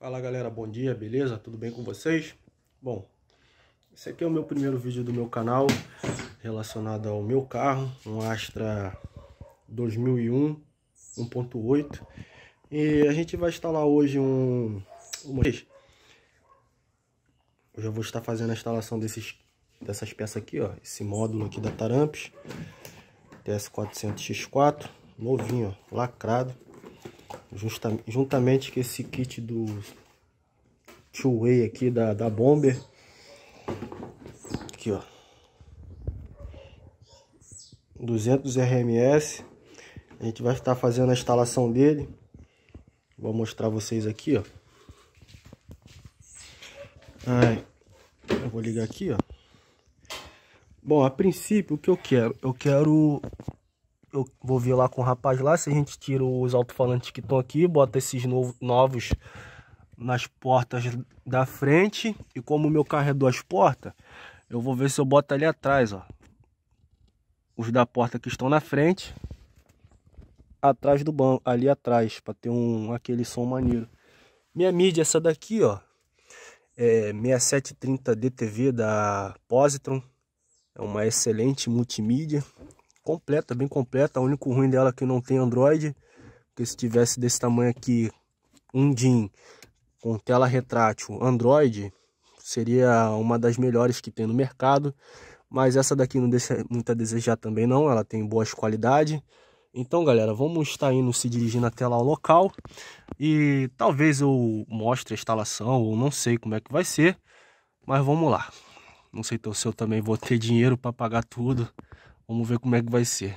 Fala galera, bom dia, beleza? Tudo bem com vocês? Bom, esse aqui é o meu primeiro vídeo do meu canal relacionado ao meu carro, um Astra 2001 1.8 e a gente vai instalar hoje um... Uma... Eu já vou estar fazendo a instalação desses, dessas peças aqui, ó, esse módulo aqui da Taramps TS400X4, novinho, ó, lacrado Justa, juntamente com esse kit do Chuei aqui da, da Bomber. Aqui, ó. 200 RMS. A gente vai estar fazendo a instalação dele. Vou mostrar vocês aqui, ó. Ai, eu vou ligar aqui, ó. Bom, a princípio, o que eu quero? Eu quero eu vou ver lá com o rapaz lá se a gente tira os alto-falantes que estão aqui, bota esses novos nas portas da frente. E como o meu carro é duas portas, eu vou ver se eu boto ali atrás, ó. Os da porta que estão na frente, atrás do banco, ali atrás, para ter um aquele som maneiro. Minha mídia é essa daqui, ó. É 6730 DTV da Positron. É uma excelente multimídia completa, bem completa. O único ruim dela é que não tem Android. Porque se tivesse desse tamanho aqui, um DIN com tela retrátil Android, seria uma das melhores que tem no mercado. Mas essa daqui não deixa muito a desejar também não, ela tem boas qualidades. Então, galera, vamos estar indo se dirigindo até lá ao local e talvez eu mostre a instalação ou não sei como é que vai ser, mas vamos lá. Não sei se eu também vou ter dinheiro para pagar tudo. Vamos ver como é que vai ser.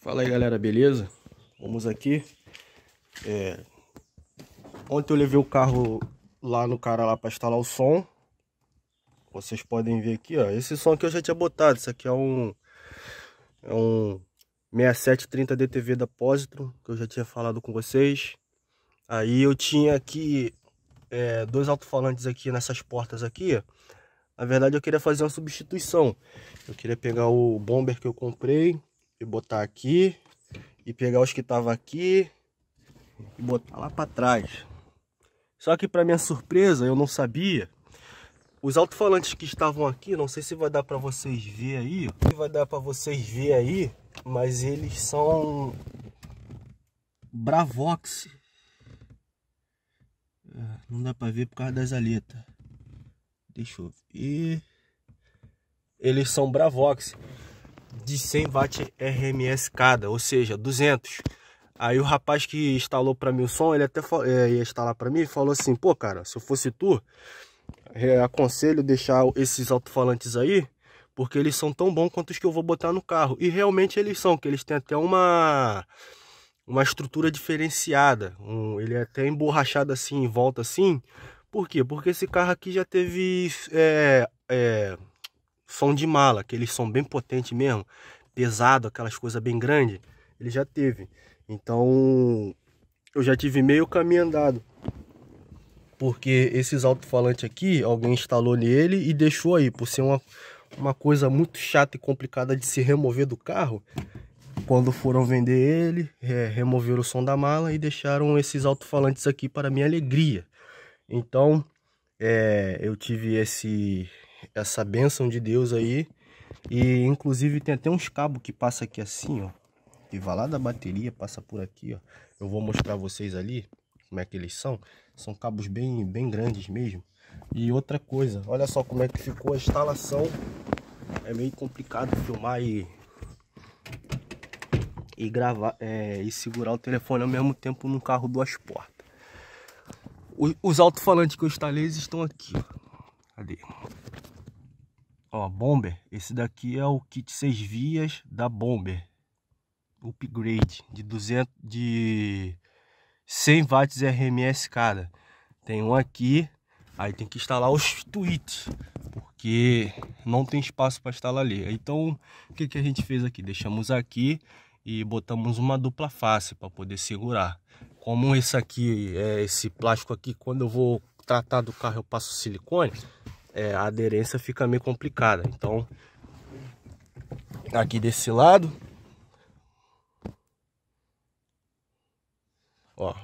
Fala aí galera, beleza? Vamos aqui. É... Ontem eu levei o carro lá no cara lá para instalar o som. Vocês podem ver aqui, ó. Esse som que eu já tinha botado. Isso aqui é um... É um 6730 DTV da Positron, que eu já tinha falado com vocês. Aí eu tinha aqui é, dois alto-falantes aqui nessas portas aqui, ó na verdade, eu queria fazer uma substituição. Eu queria pegar o bomber que eu comprei e botar aqui. E pegar os que estavam aqui e botar lá para trás. Só que para minha surpresa, eu não sabia. Os alto-falantes que estavam aqui, não sei se vai dar para vocês ver aí, vai dar para vocês ver aí, mas eles são Bravox. É, não dá para ver por causa das aletas. Deixa eu ver. Eles são Bravox de 100 watts RMS cada, ou seja, 200. Aí o rapaz que instalou para mim o som, ele até falou, é, eh, ia instalar para mim, falou assim: "Pô, cara, se eu fosse tu, é, aconselho deixar esses alto-falantes aí, porque eles são tão bons quanto os que eu vou botar no carro". E realmente eles são, que eles têm até uma uma estrutura diferenciada. Um, ele é até emborrachado assim em volta assim, por quê? Porque esse carro aqui já teve é, é, som de mala, aqueles som bem potente mesmo, pesado, aquelas coisas bem grandes, ele já teve. Então eu já tive meio caminho andado. Porque esses alto-falantes aqui, alguém instalou nele e deixou aí, por ser uma, uma coisa muito chata e complicada de se remover do carro. Quando foram vender ele, é, removeram o som da mala e deixaram esses alto-falantes aqui para minha alegria. Então, é, eu tive esse essa bênção de Deus aí. E inclusive tem até uns cabos que passa aqui assim, ó. Que vai lá da bateria, passa por aqui, ó. Eu vou mostrar vocês ali como é que eles são. São cabos bem, bem grandes mesmo. E outra coisa, olha só como é que ficou a instalação. É meio complicado filmar e e gravar é, e segurar o telefone ao mesmo tempo num carro duas portas. Os alto-falantes que eu instalei estão aqui. Cadê? Ó, Bomber. Esse daqui é o kit 6 vias da Bomber. Upgrade de 200 de 100 watts RMS cada. Tem um aqui. Aí tem que instalar os tweets, porque não tem espaço para instalar ali. Então, o que, que a gente fez aqui? Deixamos aqui e botamos uma dupla face para poder segurar. Como esse aqui, é, esse plástico aqui, quando eu vou tratar do carro eu passo silicone, é, a aderência fica meio complicada. Então, aqui desse lado, ó,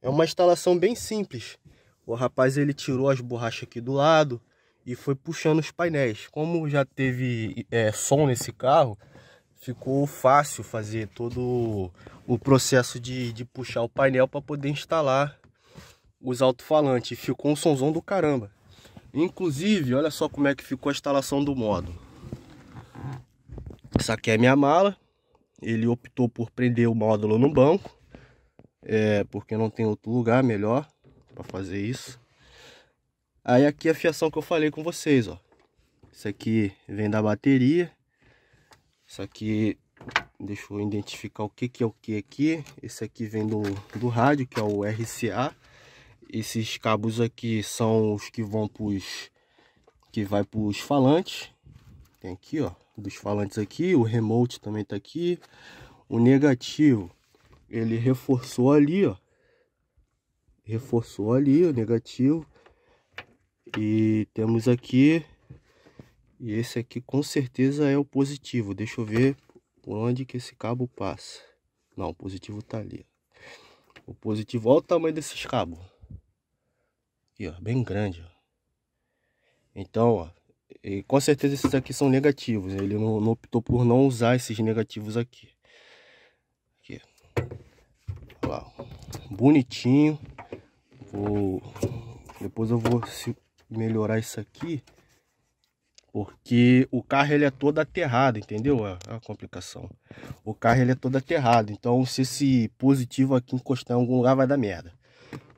é uma instalação bem simples. O rapaz ele tirou as borrachas aqui do lado e foi puxando os painéis. Como já teve é, som nesse carro, ficou fácil fazer todo o processo de, de puxar o painel para poder instalar os alto-falantes. Ficou um sonzão do caramba. Inclusive, olha só como é que ficou a instalação do módulo. Essa aqui é a minha mala. Ele optou por prender o módulo no banco. É, porque não tem outro lugar melhor para fazer isso. Aí aqui a fiação que eu falei com vocês, ó. Isso aqui vem da bateria. Isso aqui, deixa eu identificar o que, que é o que aqui. Esse aqui vem do, do rádio, que é o RCA. Esses cabos aqui são os que vão para os... Que vai para os falantes. Tem aqui, ó, dos falantes aqui. O remote também tá aqui. O negativo, ele reforçou ali, ó. Reforçou ali o negativo. E temos aqui e esse aqui com certeza é o positivo. Deixa eu ver por onde que esse cabo passa. Não, o positivo tá ali. O positivo, olha o tamanho desses cabos. Aqui, ó, bem grande. Ó. Então, ó, e com certeza esses aqui são negativos. Ele não, não optou por não usar esses negativos aqui. aqui. Olha lá, bonitinho. Vou... Depois eu vou melhorar isso aqui. Porque o carro ele é todo aterrado, entendeu? É, é A, complicação. O carro ele é todo aterrado, então se esse positivo aqui encostar em algum lugar vai dar merda.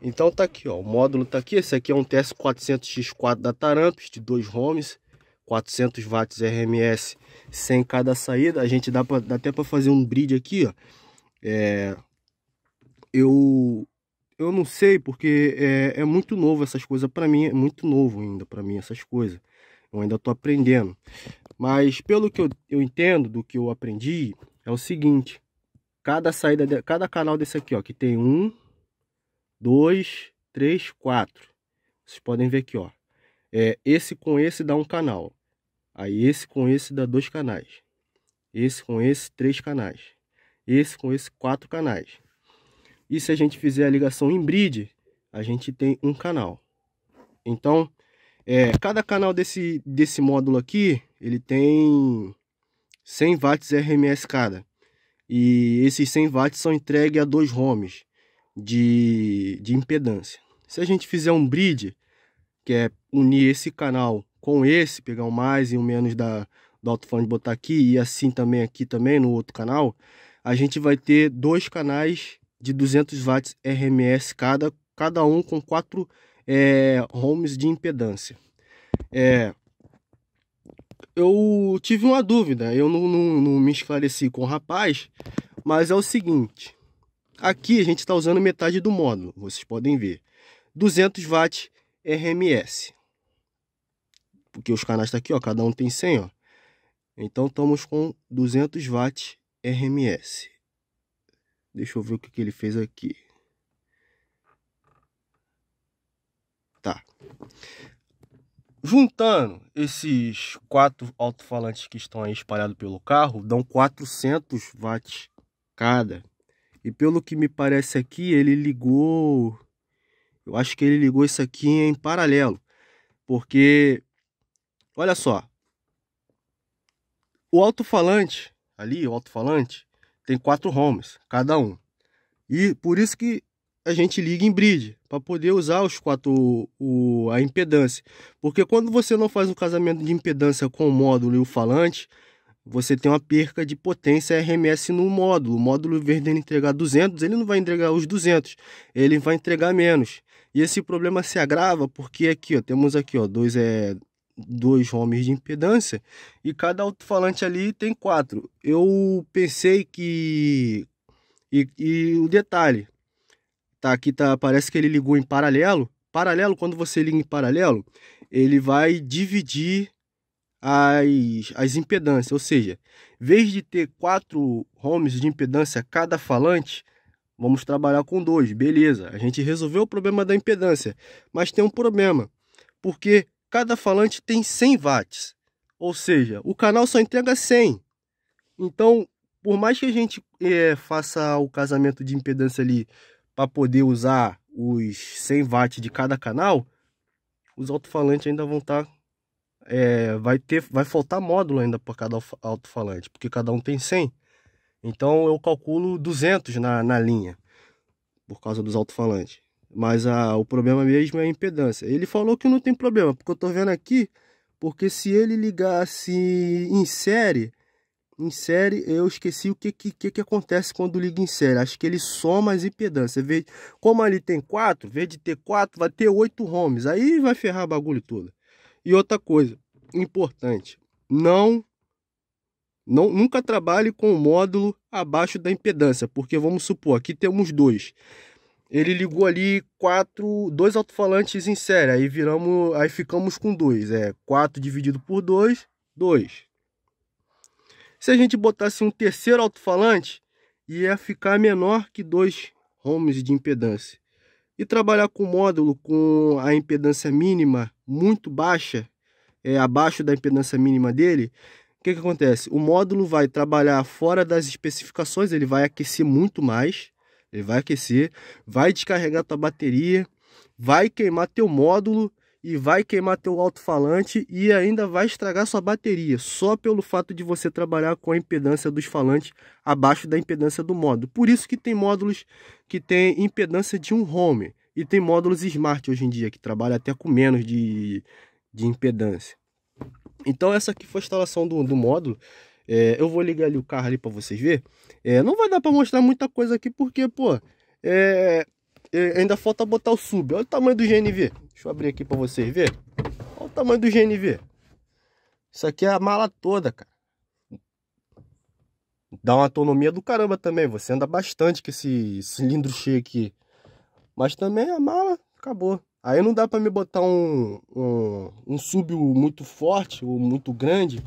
Então tá aqui, ó, o módulo tá aqui, esse aqui é um TS400X4 da Tarampis de dois homes, 400 watts RMS sem cada saída. A gente dá, pra, dá até para fazer um bridge aqui, ó. É, eu eu não sei porque é, é muito novo essas coisas para mim, é muito novo ainda para mim essas coisas. Eu ainda estou aprendendo. Mas pelo que eu, eu, entendo do que eu aprendi, é o seguinte. Cada saída, de, cada canal desse aqui, ó, que tem um, dois, três, quatro. Vocês podem ver aqui, ó. É, esse com esse dá um canal. Aí esse com esse dá dois canais. Esse com esse, três canais. Esse com esse, quatro canais. E se a gente fizer a ligação em bridge, a gente tem um canal. Então, é, cada canal desse, desse módulo aqui, ele tem 100 watts RMS cada. E esses 100 watts são entregues a dois ohms de, de impedância. Se a gente fizer um bridge, que é unir esse canal com esse, pegar um mais e um menos da, do alto-falante botar aqui, e assim também aqui também no outro canal, a gente vai ter dois canais de 200 watts RMS cada, cada um com quatro é, homes de impedância. É, eu tive uma dúvida, eu não, não, não, me esclareci com o rapaz, mas é o seguinte: aqui a gente está usando metade do módulo, vocês podem ver, 200 watts RMS, porque os canais estão tá aqui, ó, cada um tem 100, ó. Então estamos com 200 watts RMS. Deixa eu ver o que, que ele fez aqui. Tá. Juntando esses quatro alto-falantes que estão aí espalhados pelo carro, dão 400 watts cada. E pelo que me parece aqui, ele ligou... Eu acho que ele ligou isso aqui em paralelo. Porque, olha só. O alto-falante, ali, o alto-falante, tem quatro ROMs, cada um. E por isso que a gente liga em bridge para poder usar os quatro o, a impedância. Porque quando você não faz um casamento de impedância com o módulo e o falante, você tem uma perca de potência RMS no módulo. O módulo, em entregar 200, ele não vai entregar os 200, ele vai entregar menos. E esse problema se agrava porque aqui, ó, temos aqui, ó, dois é dois ohms de impedância e cada alto-falante ali tem quatro. Eu pensei que e, e o detalhe, tá aqui tá parece que ele ligou em paralelo paralelo quando você liga em paralelo ele vai dividir as, as impedâncias ou seja em vez de ter quatro ohms de impedância cada falante vamos trabalhar com dois beleza a gente resolveu o problema da impedância mas tem um problema porque cada falante tem 100 watts ou seja o canal só entrega 100 então por mais que a gente é, faça o casamento de impedância ali para poder usar os 100 watts de cada canal, os alto-falantes ainda vão estar tá, é, vai ter vai faltar módulo ainda para cada alto-falante, porque cada um tem 100. Então eu calculo 200 na, na linha por causa dos alto-falantes. Mas a, o problema mesmo é a impedância. Ele falou que não tem problema, porque eu estou vendo aqui, porque se ele ligasse em série, em série, eu esqueci o que, que, que, acontece quando liga em série. Acho que ele soma as impedâncias. como ali tem quatro, em vez de ter quatro, vai ter oito homes. Aí vai ferrar o bagulho toda. E outra coisa importante, não, não nunca trabalhe com o módulo abaixo da impedância, porque vamos supor, aqui temos dois. Ele ligou ali quatro, dois alto-falantes em série, aí viramos, aí ficamos com dois, é 4 dividido por 2, 2 se a gente botasse um terceiro alto-falante, ia ficar menor que 2 ohms de impedância. E trabalhar com módulo com a impedância mínima muito baixa, é, abaixo da impedância mínima dele, o que, que acontece? O módulo vai trabalhar fora das especificações, ele vai aquecer muito mais, ele vai aquecer, vai descarregar tua bateria, vai queimar teu módulo e vai queimar teu alto-falante e ainda vai estragar sua bateria, só pelo fato de você trabalhar com a impedância dos falantes abaixo da impedância do módulo. Por isso que tem módulos que tem impedância de um home e tem módulos smart hoje em dia que trabalha até com menos de, de impedância. Então essa aqui foi a instalação do, do módulo. É, eu vou ligar ali o carro ali para vocês ver. É, não vai dar para mostrar muita coisa aqui porque, pô, é, é, ainda falta botar o sub. Olha o tamanho do GNV. Deixa eu abrir aqui para vocês verem. Olha o tamanho do GNV. Isso aqui é a mala toda, cara. Dá uma autonomia do caramba também. Você anda bastante com esse cilindro cheio aqui. Mas também a mala acabou. Aí não dá para me botar um, um, um sub muito forte ou muito grande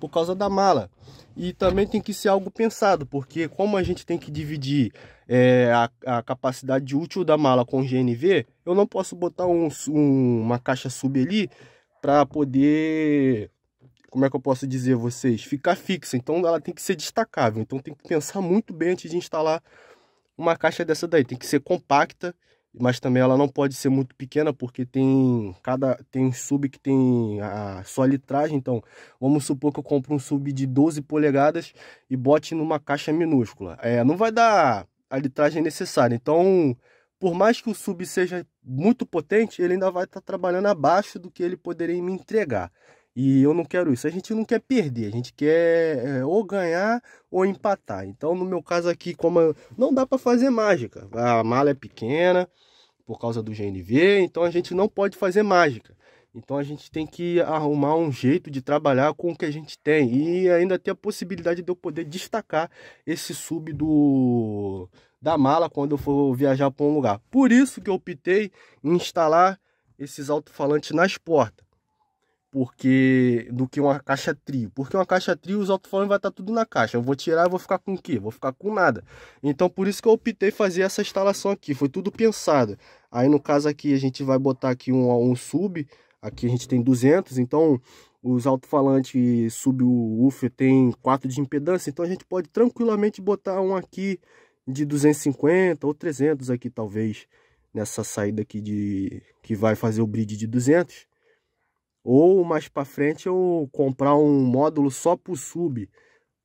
por causa da mala. E também tem que ser algo pensado, porque como a gente tem que dividir é, a, a, capacidade útil da mala com GNV, eu não posso botar um, um, uma caixa sub ali para poder, como é que eu posso dizer vocês, ficar fixa. Então ela tem que ser destacável, então tem que pensar muito bem antes de instalar uma caixa dessa daí, tem que ser compacta mas também ela não pode ser muito pequena porque tem cada tem sub que tem a sua litragem, então vamos supor que eu compro um sub de 12 polegadas e bote numa caixa minúscula. É, não vai dar a litragem necessária. Então, por mais que o sub seja muito potente, ele ainda vai estar tá trabalhando abaixo do que ele poderia me entregar. E eu não quero isso. A gente não quer perder, a gente quer é, ou ganhar ou empatar. Então, no meu caso aqui, como eu, não dá para fazer mágica, a mala é pequena por causa do GNV, então a gente não pode fazer mágica. Então a gente tem que arrumar um jeito de trabalhar com o que a gente tem e ainda ter a possibilidade de eu poder destacar esse sub do da mala quando eu for viajar para um lugar. Por isso que eu optei em instalar esses alto-falantes nas portas porque do que uma caixa trio. Porque uma caixa trio, os alto vai estar tá tudo na caixa. Eu vou tirar e vou ficar com o quê? Vou ficar com nada. Então por isso que eu optei fazer essa instalação aqui. Foi tudo pensado. Aí no caso aqui a gente vai botar aqui um, um sub. Aqui a gente tem 200, então os alto-falantes sub woofer tem 4 de impedância. Então a gente pode tranquilamente botar um aqui de 250 ou 300 aqui talvez. Nessa saída aqui de que vai fazer o bridge de 200 ou mais para frente eu comprar um módulo só para o sub,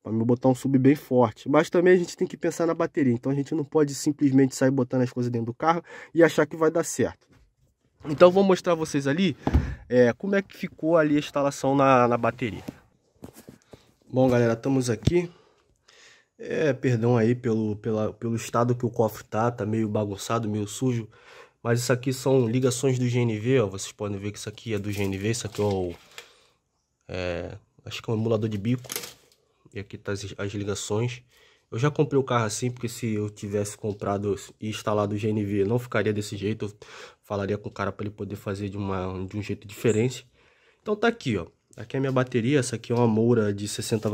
para me botar um sub bem forte. Mas também a gente tem que pensar na bateria, então a gente não pode simplesmente sair botando as coisas dentro do carro e achar que vai dar certo. Então vou mostrar vocês ali é, como é que ficou ali a instalação na, na bateria. Bom galera, estamos aqui. É, perdão aí pelo, pela, pelo estado que o cofre tá, tá meio bagunçado, meio sujo. Mas isso aqui são ligações do GNV, ó. Vocês podem ver que isso aqui é do GNV, isso aqui é o... É, acho que é um emulador de bico. E aqui tá as, as ligações. Eu já comprei o carro assim, porque se eu tivesse comprado e instalado o GNV, não ficaria desse jeito. Eu falaria com o cara para ele poder fazer de, uma, de um jeito diferente. Então tá aqui, ó. Aqui é a minha bateria. Essa aqui é uma Moura de 60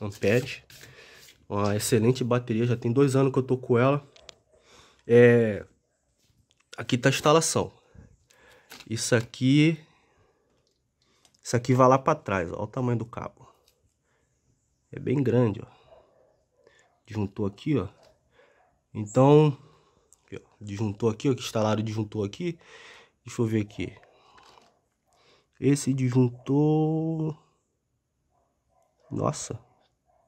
amperes. Uma excelente bateria. Já tem dois anos que eu tô com ela. É, aqui tá a instalação. Isso aqui isso aqui vai lá para trás, ó, olha o tamanho do cabo. É bem grande, ó. Disjuntor aqui, ó. Então, disjuntor aqui, ó, que instalaram o disjuntor aqui. Deixa eu ver aqui. Esse disjuntor... Nossa,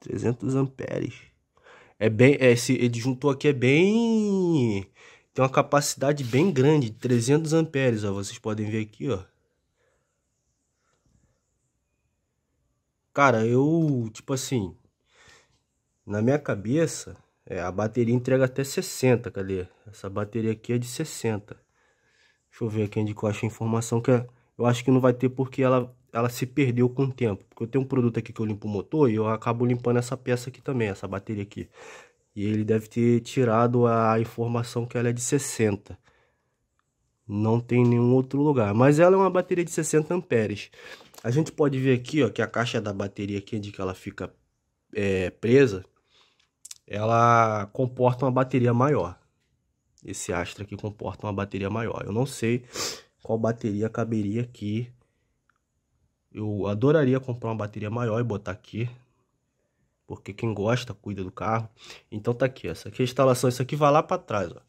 300 amperes. É bem, é, esse disjuntor aqui é bem tem uma capacidade bem grande, 300 amperes, ó, vocês podem ver aqui, ó. Cara, eu, tipo assim, na minha cabeça, é, a bateria entrega até 60, cadê? Essa bateria aqui é de 60. Deixa eu ver aqui onde que eu acho a informação que é, eu acho que não vai ter porque ela, ela se perdeu com o tempo. Porque eu tenho um produto aqui que eu limpo o motor e eu acabo limpando essa peça aqui também, essa bateria aqui. E ele deve ter tirado a informação que ela é de 60. Não tem nenhum outro lugar. Mas ela é uma bateria de 60 amperes. A gente pode ver aqui ó, que a caixa da bateria aqui, onde ela fica é, presa, ela comporta uma bateria maior. Esse Astra aqui comporta uma bateria maior. Eu não sei qual bateria caberia aqui. Eu adoraria comprar uma bateria maior e botar aqui porque quem gosta cuida do carro. Então tá aqui, ó. essa aqui é a instalação, isso aqui vai lá para trás, ó.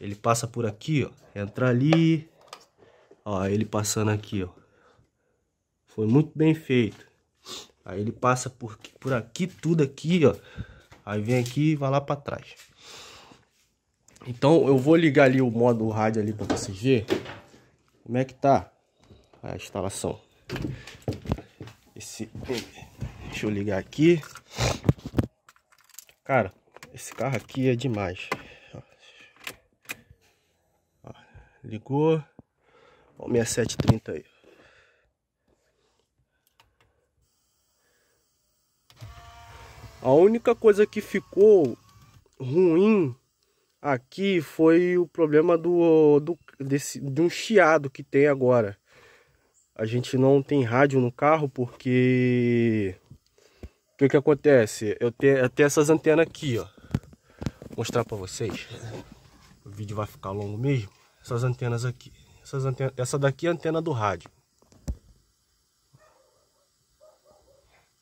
Ele passa por aqui, ó, entra ali, ó, ele passando aqui, ó. Foi muito bem feito. Aí ele passa por, por aqui, tudo aqui, ó. Aí vem aqui e vai lá para trás. Então eu vou ligar ali o modo rádio ali para vocês verem como é que tá a instalação. Esse Deixa eu ligar aqui. Cara, esse carro aqui é demais. ligou. o 6730 aí. A única coisa que ficou ruim aqui foi o problema do, do desse, de um chiado que tem agora. A gente não tem rádio no carro porque o que acontece? Eu tenho, até essas antenas aqui, ó. Vou mostrar pra vocês. O vídeo vai ficar longo mesmo. Essas antenas aqui. Essas antenas, essa daqui é a antena do rádio.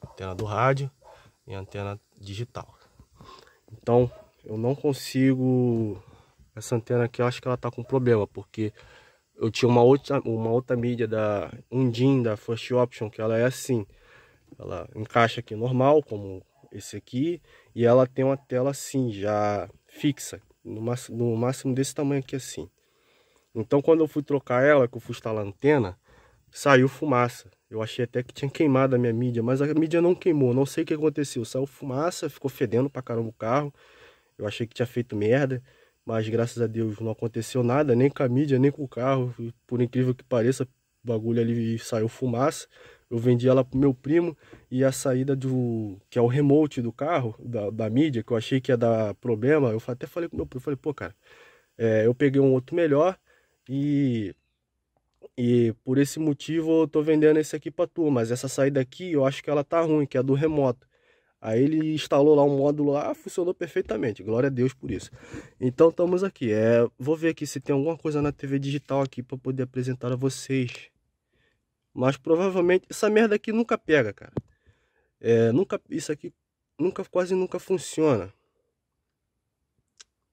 Antena do rádio e antena digital. Então, eu não consigo... Essa antena aqui, eu acho que ela tá com problema, porque eu tinha uma outra, uma outra mídia da Undin, da First Option, que ela é assim. Ela encaixa aqui normal, como esse aqui, e ela tem uma tela assim, já fixa, no máximo, no máximo desse tamanho aqui assim. Então quando eu fui trocar ela, que eu fui instalar a antena, saiu fumaça. Eu achei até que tinha queimado a minha mídia, mas a mídia não queimou, não sei o que aconteceu. Saiu fumaça, ficou fedendo pra caramba o carro. Eu achei que tinha feito merda, mas graças a Deus não aconteceu nada, nem com a mídia, nem com o carro. Por incrível que pareça, o bagulho ali saiu fumaça eu vendi ela pro meu primo e a saída do que é o remote do carro da, da mídia que eu achei que ia dar problema eu até falei com meu primo falei pô cara é, eu peguei um outro melhor e e por esse motivo eu tô vendendo esse aqui para tu mas essa saída aqui eu acho que ela tá ruim que é do remoto Aí ele instalou lá um módulo lá, funcionou perfeitamente. Glória a Deus por isso. Então estamos aqui. É, vou ver aqui se tem alguma coisa na TV digital aqui para poder apresentar a vocês. Mas provavelmente essa merda aqui nunca pega, cara. É, nunca isso aqui nunca quase nunca funciona.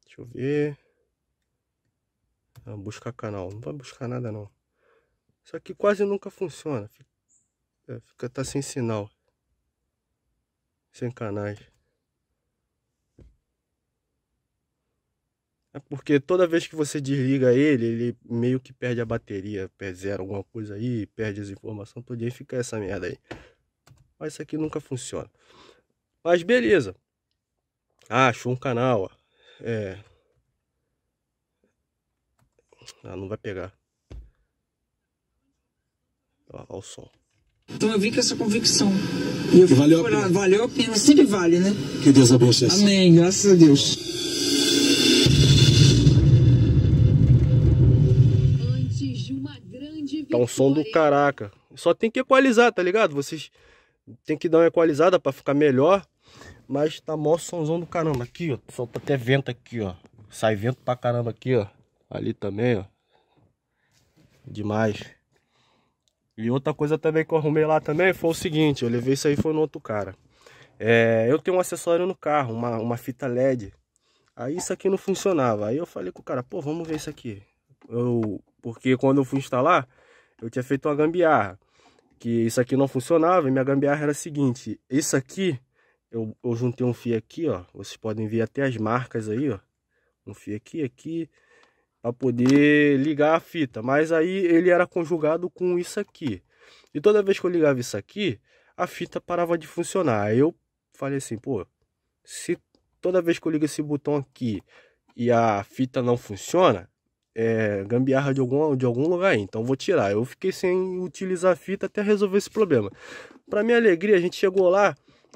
Deixa eu ver. Ah, buscar canal, não vai buscar nada não. Isso aqui quase nunca funciona. Fica, é, fica tá sem sinal. Sem canais. É porque toda vez que você desliga ele, ele meio que perde a bateria, perde zero, alguma coisa aí, perde as informações todo dia fica essa merda aí. Mas isso aqui nunca funciona. Mas beleza. Ah, um canal, ó. É. Ah, não vai pegar. Olha o som. Então eu vim com essa convicção. E eu valeu, procurar. a pena. valeu a pena, sempre vale, né? Que Deus abençoe. Amém, graças a Deus. um som do caraca. Só tem que equalizar, tá ligado? Vocês tem que dar uma equalizada para ficar melhor. Mas tá mó somzão do caramba. Aqui, ó. Solta até vento aqui, ó. Sai vento pra caramba aqui, ó. Ali também, ó. Demais. E outra coisa também que eu arrumei lá também foi o seguinte. Eu levei isso aí foi no outro cara. É, eu tenho um acessório no carro, uma, uma fita LED. Aí isso aqui não funcionava. Aí eu falei com o cara, pô, vamos ver isso aqui. Eu, porque quando eu fui instalar, eu tinha feito uma gambiarra. Que isso aqui não funcionava e minha gambiarra era a seguinte. Isso aqui, eu, eu juntei um fio aqui, ó. Vocês podem ver até as marcas aí, ó. Um fio aqui, aqui. Pra poder ligar a fita. Mas aí ele era conjugado com isso aqui. E toda vez que eu ligava isso aqui, a fita parava de funcionar. Aí eu falei assim, pô, se toda vez que eu ligo esse botão aqui e a fita não funciona, é, gambiarra de algum, de algum lugar aí, então vou tirar. Eu fiquei sem utilizar a fita até resolver esse problema. Para minha alegria, a gente chegou lá,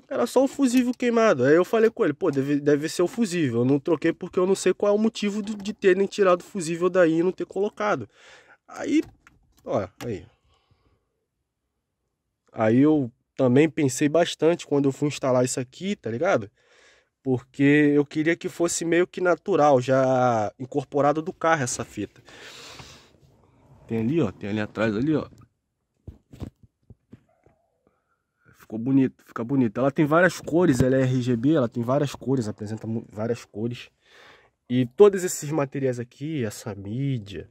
era só o fusível queimado. Aí eu falei com ele, pô, deve, deve ser o fusível. Eu não troquei porque eu não sei qual é o motivo de, de terem tirado o fusível daí e não ter colocado. Aí, ó, aí. Aí eu também pensei bastante quando eu fui instalar isso aqui, tá ligado? porque eu queria que fosse meio que natural, já incorporado do carro essa fita. Tem ali, ó, tem ali atrás ali, ó. Ficou bonito, fica bonito. Ela tem várias cores, ela é RGB, ela tem várias cores, apresenta várias cores. E todos esses materiais aqui, essa mídia,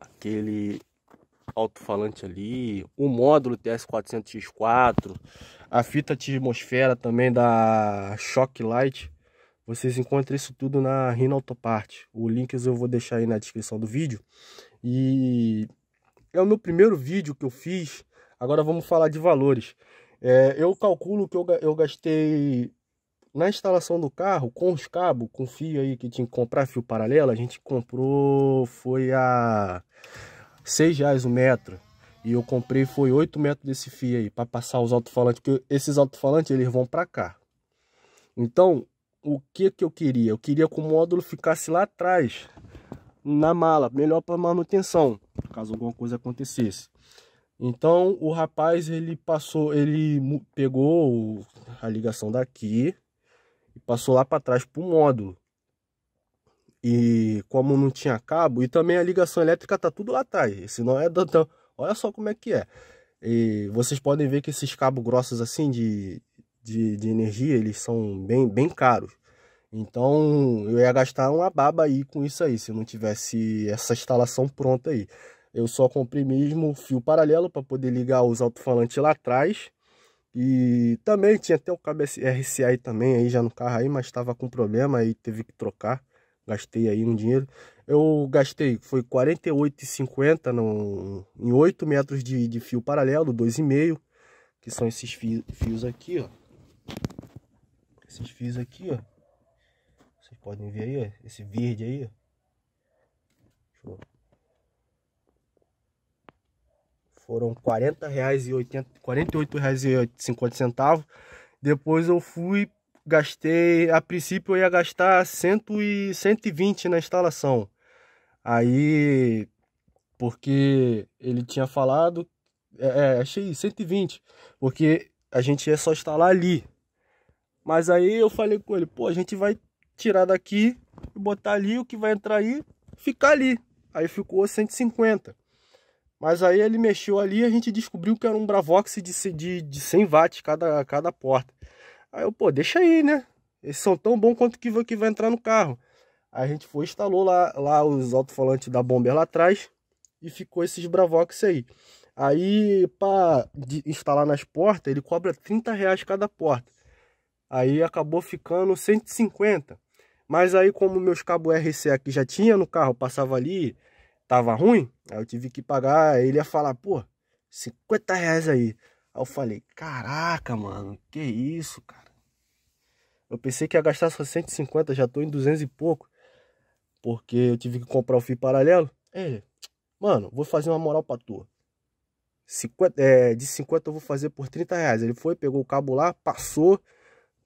aquele alto-falante ali, o módulo TS400X4, a fita atmosfera também da Shock Light. Vocês encontram isso tudo na Rino Autopart. O link eu vou deixar aí na descrição do vídeo. E é o meu primeiro vídeo que eu fiz. Agora vamos falar de valores. É, eu calculo que eu, eu gastei na instalação do carro, com os cabos, com fio aí que tinha que comprar, fio paralelo, a gente comprou, foi a seis reais o metro. E eu comprei foi 8 metros desse fio aí para passar os alto-falantes, porque esses alto-falantes eles vão para cá. Então, o que que eu queria? Eu queria que o módulo ficasse lá atrás na mala, melhor para manutenção, caso alguma coisa acontecesse. Então, o rapaz ele passou, ele pegou a ligação daqui e passou lá para trás pro módulo. E como não tinha cabo, e também a ligação elétrica tá tudo lá atrás. Se não é da. Olha só como é que é. E vocês podem ver que esses cabos grossos assim de, de, de energia, eles são bem, bem caros. Então eu ia gastar uma baba aí com isso aí, se não tivesse essa instalação pronta aí. Eu só comprei mesmo fio paralelo para poder ligar os alto-falantes lá atrás. E também tinha até o cabo RCA aí também, aí já no carro aí, mas estava com problema aí teve que trocar. Gastei aí um dinheiro. Eu gastei, foi R$ 48,50 em 8 metros de, de fio paralelo, 2,5, que são esses fios, fios aqui, ó. Esses fios aqui, ó. Vocês podem ver aí, ó, esse verde aí, ó. Foram R$ 48,50. Depois eu fui Gastei, a princípio eu ia gastar 100 e 120 na instalação. Aí, porque ele tinha falado, é, é achei 120, porque a gente ia só instalar ali. Mas aí eu falei com ele, pô, a gente vai tirar daqui, botar ali, o que vai entrar aí, ficar ali. Aí ficou 150. Mas aí ele mexeu ali e a gente descobriu que era um Bravox de, de, de 100 watts cada, cada porta. Aí eu, pô, deixa aí, né? Eles são tão bons quanto que vai, que vai entrar no carro. Aí a gente foi, instalou lá, lá os alto-falantes da Bomber lá atrás e ficou esses Bravox aí. Aí, para instalar nas portas, ele cobra 30 reais cada porta. Aí acabou ficando 150. Mas aí, como meus cabos RC aqui já tinha no carro, passava ali, tava ruim, aí eu tive que pagar. Ele ia falar, pô, 50 reais aí. Aí eu falei, caraca, mano, que isso, cara. Eu pensei que ia gastar só 150, já tô em 200 e pouco. Porque eu tive que comprar o fio paralelo. Ele, é, mano, vou fazer uma moral pra tu. 50, é, de 50 eu vou fazer por 30 reais. Ele foi, pegou o cabo lá, passou,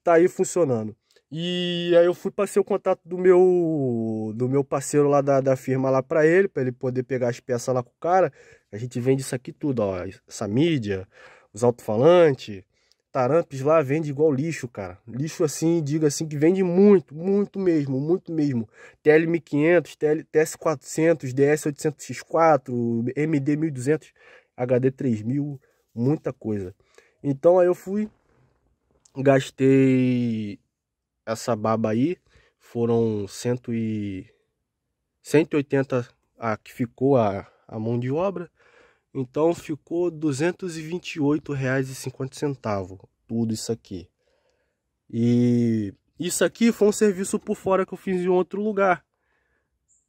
tá aí funcionando. E aí eu fui passei o contato do meu do meu parceiro lá da, da firma lá para ele, para ele poder pegar as peças lá com o cara. A gente vende isso aqui tudo, ó, essa mídia, os alto-falantes, Tarampes lá vende igual lixo, cara. Lixo assim, diga assim, que vende muito, muito mesmo, muito mesmo. TL1500, TL, TS400, DS800X4, MD1200, HD3000, muita coisa. Então aí eu fui, gastei essa baba aí, foram cento e... 180 a que ficou a, a mão de obra então ficou R$ 228,50 tudo isso aqui. E isso aqui foi um serviço por fora que eu fiz em outro lugar.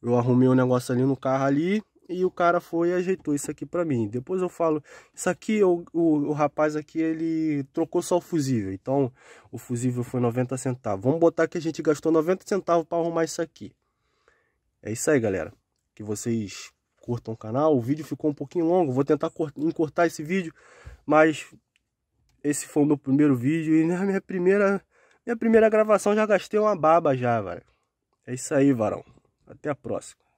Eu arrumei um negócio ali no carro ali e o cara foi e ajeitou isso aqui para mim. Depois eu falo, isso aqui, o, o, o, rapaz aqui, ele trocou só o fusível. Então, o fusível foi 90 centavos. Vamos botar que a gente gastou 90 centavos para arrumar isso aqui. É isso aí, galera. Que vocês curtam o canal. O vídeo ficou um pouquinho longo, vou tentar encurtar esse vídeo, mas esse foi o meu primeiro vídeo e na minha primeira, minha primeira gravação já gastei uma baba já, velho. É isso aí, varão. Até a próxima.